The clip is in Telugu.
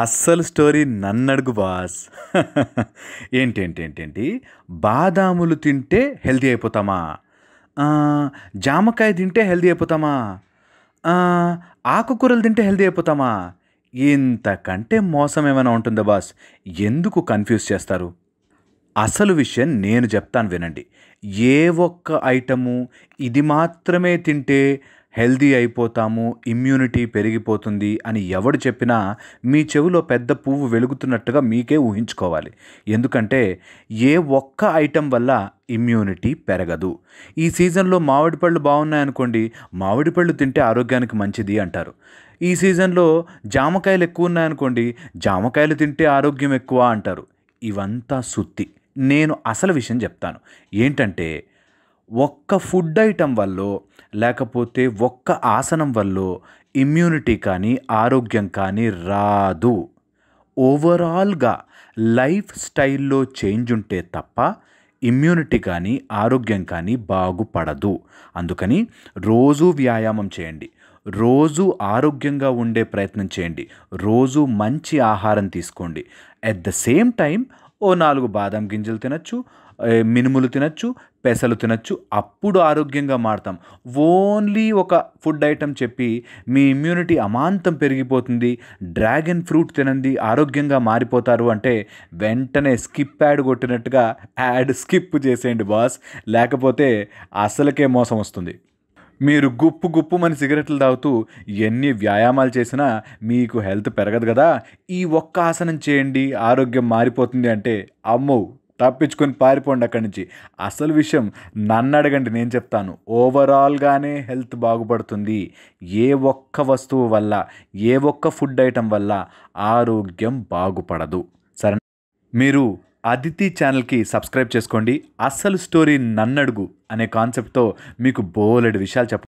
అస్సలు స్టోరీ నన్నడుగు బాస్ ఏంటేంటేంటేంటి బాదాములు తింటే హెల్దీ అయిపోతామా జామకాయ తింటే హెల్దీ అయిపోతామా ఆకుకూరలు తింటే హెల్దీ అయిపోతామా ఇంతకంటే మోసం ఏమైనా ఉంటుందా బాస్ ఎందుకు కన్ఫ్యూజ్ చేస్తారు అసలు విషయం నేను చెప్తాను వినండి ఏ ఒక్క ఐటము ఇది మాత్రమే తింటే హెల్దీ అయిపోతాము ఇమ్యూనిటీ పెరిగిపోతుంది అని ఎవడు చెప్పినా మీ చెవిలో పెద్ద పువ్వు వెలుగుతున్నట్టుగా మీకే ఊహించుకోవాలి ఎందుకంటే ఏ ఒక్క ఐటెం వల్ల ఇమ్యూనిటీ పెరగదు ఈ సీజన్లో మామిడి పళ్ళు బాగున్నాయనుకోండి మామిడి పళ్ళు తింటే ఆరోగ్యానికి మంచిది అంటారు ఈ సీజన్లో జామకాయలు ఎక్కువ ఉన్నాయనుకోండి జామకాయలు తింటే ఆరోగ్యం ఎక్కువ అంటారు ఇవంతా సుత్తి నేను అసలు విషయం చెప్తాను ఏంటంటే ఒక్క ఫుడ్ ఐటెం వల్ల లేకపోతే ఒక్క ఆసనం వల్ల ఇమ్యూనిటీ కానీ ఆరోగ్యం కానీ రాదు ఓవరాల్గా లైఫ్ స్టైల్లో చేంజ్ ఉంటే తప్ప ఇమ్యూనిటీ కానీ ఆరోగ్యం కానీ బాగుపడదు అందుకని రోజు వ్యాయామం చేయండి రోజు ఆరోగ్యంగా ఉండే ప్రయత్నం చేయండి రోజు మంచి ఆహారం తీసుకోండి అట్ ద సేమ్ టైం ఓ నాలుగు బాదం గింజలు తినచ్చు మినుములు తినచ్చు పెసలు తినచ్చు అప్పుడు ఆరోగ్యంగా మారుతాం ఓన్లీ ఒక ఫుడ్ ఐటెం చెప్పి మీ ఇమ్యూనిటీ అమాంతం పెరిగిపోతుంది డ్రాగన్ ఫ్రూట్ తినండి ఆరోగ్యంగా మారిపోతారు అంటే వెంటనే స్కిప్ యాడ్ కొట్టినట్టుగా యాడ్ స్కిప్ చేసేయండి బాస్ లేకపోతే అసలకే మోసం వస్తుంది మీరు గుప్పు గుప్పు మన సిగరెట్లు తాగుతూ ఎన్ని వ్యాయామాలు చేసినా మీకు హెల్త్ పెరగదు కదా ఈ ఒక్క ఆసనం చేయండి ఆరోగ్యం మారిపోతుంది అంటే అమ్మో తప్పించుకొని పారిపోండి అక్కడి నుంచి అసలు విషయం నన్ను అడగండి నేను చెప్తాను ఓవరాల్గానే హెల్త్ బాగుపడుతుంది ఏ ఒక్క వస్తువు వల్ల ఏ ఒక్క ఫుడ్ ఐటెం వల్ల ఆరోగ్యం బాగుపడదు సరే మీరు అదితి ఛానల్కి సబ్స్క్రైబ్ చేసుకోండి అస్సలు స్టోరీ నన్నడుగు అనే కాన్సెప్ట్తో మీకు బోలెడు విషయాలు చెప్ప